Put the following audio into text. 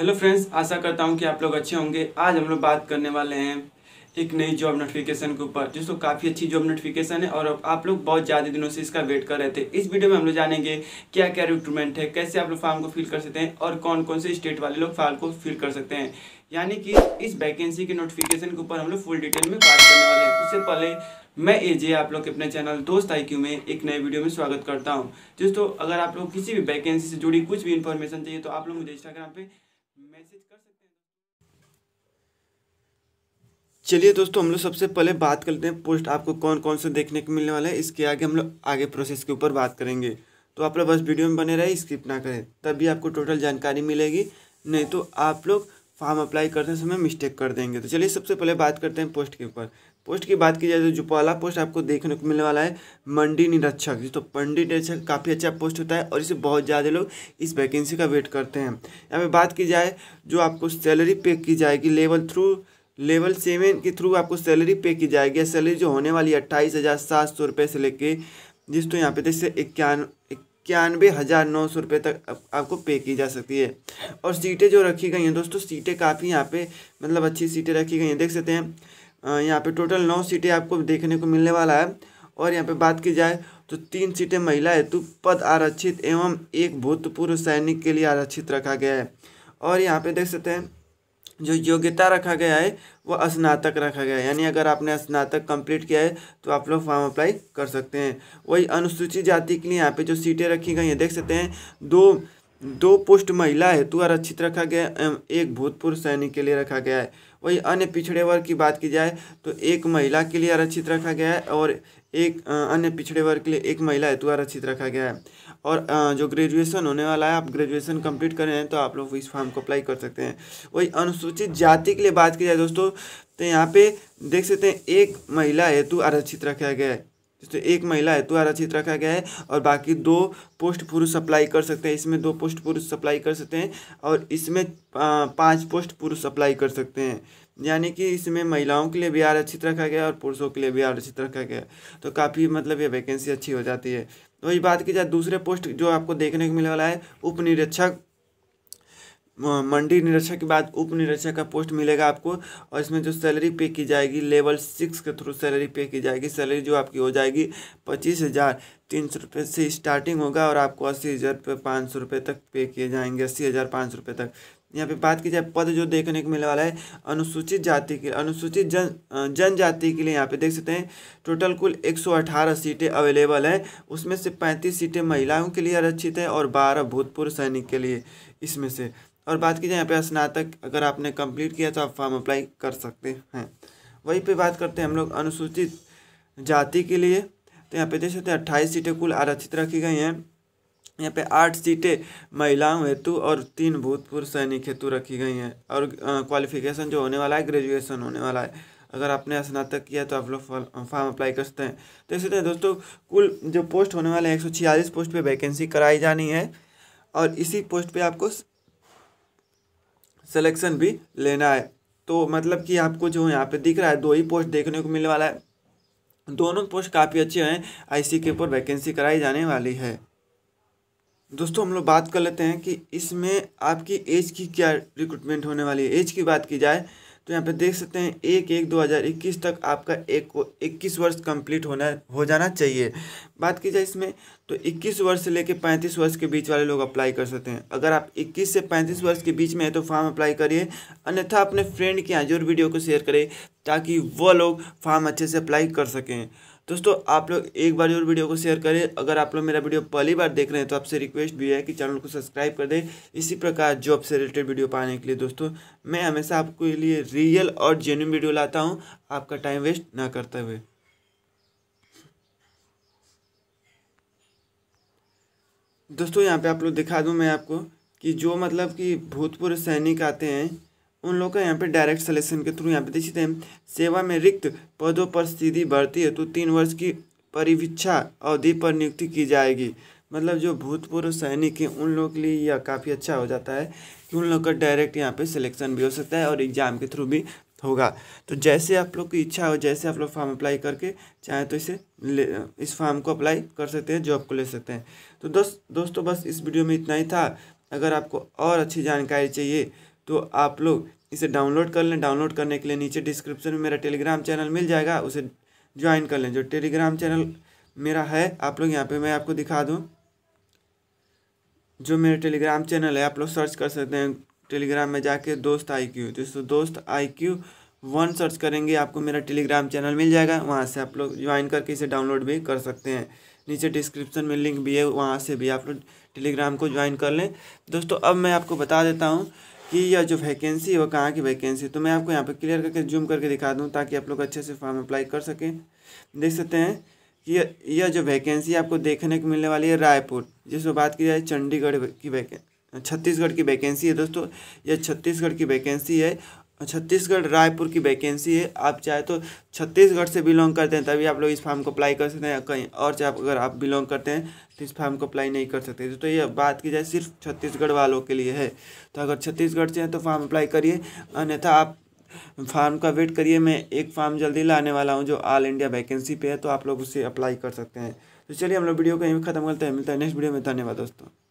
hello friends आशा करता हूँ कि आप लोग अच्छे होंगे आज हम लोग बात करने वाले हैं एक नई जॉब नोटिफिकेशन के ऊपर जिसको काफ़ी अच्छी जॉब नोटिफिकेशन है और आप लोग बहुत ज़्यादा दिनों से इसका वेट कर रहे थे इस वीडियो में हम लोग जानेंगे क्या क्या रिक्रूटमेंट है कैसे आप लोग फॉर्म को फिल कर सकते हैं और कौन कौन से स्टेट वाले लोग फॉर्म को फिल कर सकते हैं यानी कि इस वैकेंसी के नोटिफिकेशन के ऊपर हम लोग फुल डिटेल में बात करने वाले हैं उससे पहले मैं एजे आप लोग के अपने चैनल दोस्त आई में एक नए वीडियो में स्वागत करता हूँ दोस्तों अगर आप लोग किसी भी वैकेंसी से जुड़ी कुछ भी इन्फॉर्मेशन चाहिए तो आप लोग मुझे इंस्टाग्राम पर मैसेज कर सकते हैं चलिए दोस्तों हम लोग सबसे पहले बात करते हैं पोस्ट आपको कौन कौन से देखने को मिलने वाला है इसके आगे हम लोग आगे प्रोसेस के ऊपर बात करेंगे तो आप लोग बस वीडियो में बने रहे स्किप ना करें तभी आपको टोटल जानकारी मिलेगी नहीं तो आप लोग फॉर्म अप्लाई करते समय मिस्टेक कर देंगे तो चलिए सबसे पहले बात करते हैं पोस्ट के ऊपर पोस्ट की बात की जाए तो जो पहला पोस्ट आपको देखने को मिलने वाला है मंडी निरीक्षक तो मंडी निरीक्षक काफ़ी अच्छा पोस्ट होता है और इसे बहुत ज़्यादा लोग इस वैकेंसी का वेट करते हैं यहाँ पर बात की जाए जो आपको सैलरी पे की जाएगी लेवल थ्रू लेवल सेवन के थ्रू आपको सैलरी पे की जाएगी सैलरी जो होने वाली है अट्ठाईस हज़ार सात सौ रुपये से लेके जिस तो यहाँ पे जैसे इक्यान इक्यानवे हज़ार नौ सौ रुपये तक आप, आपको पे की जा सकती है और सीटें जो रखी गई हैं दोस्तों सीटें काफ़ी यहाँ पे मतलब अच्छी सीटें रखी गई हैं देख सकते हैं यहाँ पे टोटल नौ सीटें आपको देखने को मिलने वाला है और यहाँ पे बात की जाए तो तीन सीटें महिला हेतु पद आरक्षित एवं एक भूतपूर्व सैनिक के लिए आरक्षित रखा गया है और यहाँ पे देख सकते हैं जो योग्यता रखा गया है वह स्नातक रखा गया है यानी अगर आपने स्नातक कंप्लीट किया है तो आप लोग फॉर्म अप्लाई कर सकते हैं वही अनुसूचित जाति के लिए यहाँ पे जो सीटें रखी गई हैं देख सकते हैं दो दो पोस्ट महिला हेतु आरक्षित रखा गया एक भूतपूर्व सैनिक के लिए रखा गया है वही अन्य पिछड़े वर्ग की बात की जाए तो एक महिला के लिए आरक्षित रखा गया है और एक अन्य पिछड़े वर्ग के लिए एक महिला हेतु आरक्षित रखा गया है और जो ग्रेजुएशन होने वाला है आप ग्रेजुएशन कंप्लीट कर रहे हैं तो आप लोग इस फॉर्म को अप्लाई कर सकते हैं वही अनुसूचित जाति के लिए बात की जाए दोस्तों तो यहाँ पे देख सकते हैं एक महिला हेतु आरक्षित रखा गया है तो एक महिला है तो आरक्षित रखा गया है और बाकी दो पोस्ट पुरुष सप्लाई कर सकते हैं इसमें दो पोस्ट पुरुष सप्लाई कर सकते हैं और इसमें पांच पोस्ट पुरुष सप्लाई कर सकते हैं यानी कि इसमें महिलाओं के लिए भी आरक्षित रखा गया और पुरुषों के लिए भी आरक्षित रखा गया तो काफ़ी मतलब ये वैकेंसी अच्छी हो जाती है तो वही तो बात की जाए दूसरे पोस्ट जो आपको देखने को मिलने वाला है उपनिरीक्षक मंडी निरीक्षक के बाद उप निरीक्षक का पोस्ट मिलेगा आपको और इसमें जो सैलरी पे की जाएगी लेवल सिक्स के थ्रू सैलरी पे की जाएगी सैलरी जो आपकी हो जाएगी पच्चीस हज़ार तीन सौ रुपये से स्टार्टिंग होगा और आपको अस्सी हज़ार रुपये पाँच सौ रुपये तक पे किए जाएंगे अस्सी हज़ार पाँच सौ रुपये तक यहाँ पे बात की जाए पद जो देखने को मिलने वाला है अनुसूचित जाति के अनुसूचित जन जनजाति के लिए यहाँ पे देख सकते हैं टोटल कुल 118 सीटें अवेलेबल हैं उसमें से 35 सीटें महिलाओं के लिए आरक्षित हैं और 12 भूतपूर्व सैनिक के लिए इसमें से और बात की जाए यहाँ पे स्नातक अगर आपने कंप्लीट किया तो आप फॉर्म अप्लाई कर सकते हैं वहीं पे बात करते हैं हम लोग अनुसूचित जाति के लिए तो यहाँ पे देख सकते हैं अट्ठाईस सीटें कुल आरक्षित रखी गई हैं यहाँ पे आठ सीटें महिलाओं हेतु और तीन भूतपूर्व सैनिक हेतु रखी गई हैं और क्वालिफिकेशन जो होने वाला है ग्रेजुएशन होने वाला है अगर आपने स्नातक किया तो आप लोग फॉर्म अप्लाई कर सकते हैं तो सकते हैं दोस्तों कुल जो पोस्ट होने वाले हैं एक पोस्ट पर वैकेंसी कराई जानी है और इसी पोस्ट पे आपको सिलेक्शन भी लेना है तो मतलब कि आपको जो यहाँ पे दिख रहा है दो ही पोस्ट देखने को मिलने वाला है दोनों पोस्ट काफ़ी अच्छे हैं आईसी के ऊपर वैकेंसी कराई जाने वाली है दोस्तों हम लोग बात कर लेते हैं कि इसमें आपकी एज की क्या रिक्रूटमेंट होने वाली है एज की बात की जाए तो यहाँ पे देख सकते हैं एक एक 2021 तक आपका एक को इक्कीस वर्ष कंप्लीट होना हो जाना चाहिए बात की जाए इसमें तो 21 वर्ष से लेकर 35 वर्ष के बीच वाले लोग अप्लाई कर सकते हैं अगर आप 21 से 35 वर्ष के बीच में हैं तो फॉर्म अप्लाई करिए अन्यथा अपने फ्रेंड के यहाँ जरूर वीडियो को शेयर करें ताकि वह लोग फॉर्म अच्छे से अप्लाई कर सकें दोस्तों आप लोग एक बार और वीडियो को शेयर करें अगर आप लोग मेरा वीडियो पहली बार देख रहे हैं तो आपसे रिक्वेस्ट भी है कि चैनल को सब्सक्राइब कर दें इसी प्रकार जॉब से रिलेटेड वीडियो पाने के लिए दोस्तों मैं हमेशा आपके लिए रियल और जेन्यून वीडियो लाता हूँ आपका टाइम वेस्ट ना करते हुए दोस्तों यहाँ पे आप लोग दिखा दूँ मैं आपको कि जो मतलब कि भूतपूर्व सैनिक आते हैं उन लोग का यहाँ पे डायरेक्ट सिलेक्शन के थ्रू यहाँ पे देखते हैं सेवा में रिक्त पदों पर सीधी भर्ती है तो तीन वर्ष की परिवीक्षा अवधि पर नियुक्ति की जाएगी मतलब जो भूतपूर्व सैनिक हैं उन लोगों के लिए यह काफ़ी अच्छा हो जाता है कि उन लोग का डायरेक्ट यहाँ पे सिलेक्शन भी हो सकता है और एग्ज़ाम के थ्रू भी होगा तो जैसे आप लोग की इच्छा हो जैसे आप लोग फॉर्म अप्लाई करके चाहे तो इसे ले इस फॉर्म को अप्लाई कर सकते हैं जॉब को ले सकते हैं तो दोस्त दोस्तों बस इस वीडियो में इतना ही था अगर आपको और अच्छी जानकारी चाहिए तो आप लोग इसे डाउनलोड कर लें डाउनलोड करने के लिए नीचे डिस्क्रिप्शन में मेरा टेलीग्राम चैनल मिल जाएगा उसे ज्वाइन कर लें जो टेलीग्राम चैनल मेरा है आप लोग यहाँ पे मैं आपको दिखा दूँ जो मेरा टेलीग्राम चैनल है आप लोग सर्च कर सकते हैं टेलीग्राम में जाके दोस्त आई क्यू तो दोस्त आई क्यू वन सर्च करेंगे आपको मेरा टेलीग्राम चैनल मिल जाएगा वहाँ से आप लोग ज्वाइन करके इसे डाउनलोड भी कर सकते हैं नीचे डिस्क्रिप्शन में लिंक भी है वहाँ से भी आप लोग टेलीग्राम को ज्वाइन कर लें दोस्तों अब मैं आपको बता देता हूँ कि यह जो वैकेंसी है वह कहाँ की वैकेंसी तो मैं आपको यहाँ पर क्लियर करके जूम करके दिखा दूँ ताकि आप लोग अच्छे से फॉर्म अप्लाई कर सकें देख सकते हैं कि यह जो वैकेंसी आपको देखने को मिलने वाली है रायपुर जिसमें बात की जाए चंडीगढ़ की वैकेंसी छत्तीसगढ़ की वैकेंसी है दोस्तों यह छत्तीसगढ़ की वैकेंसी है अच्छा, छत्तीसगढ़ रायपुर की वैकेंसी है आप चाहे तो छत्तीसगढ़ से बिलोंग करते हैं तभी आप लोग इस फॉर्म को अप्लाई कर सकते हैं कहीं और चाहे अगर आप बिलोंग करते हैं तो इस फॉर्म को अप्लाई नहीं कर सकते तो, तो ये बात की जाए सिर्फ छत्तीसगढ़ वालों के लिए है तो अगर छत्तीसगढ़ से हैं तो फॉर्म अप्लाई करिए अन्यथा आप फॉर्म का वेट करिए मैं एक फॉर्म जल्दी लाने वाला हूँ जो ऑल इंडिया वैकेंसी पे है तो आप लोग उससे अप्लाई कर सकते हैं तो चलिए हम लोग वीडियो को यहीं खत्म करते हैं मिलता है नेक्स्ट वीडियो में धन्यवाद दोस्तों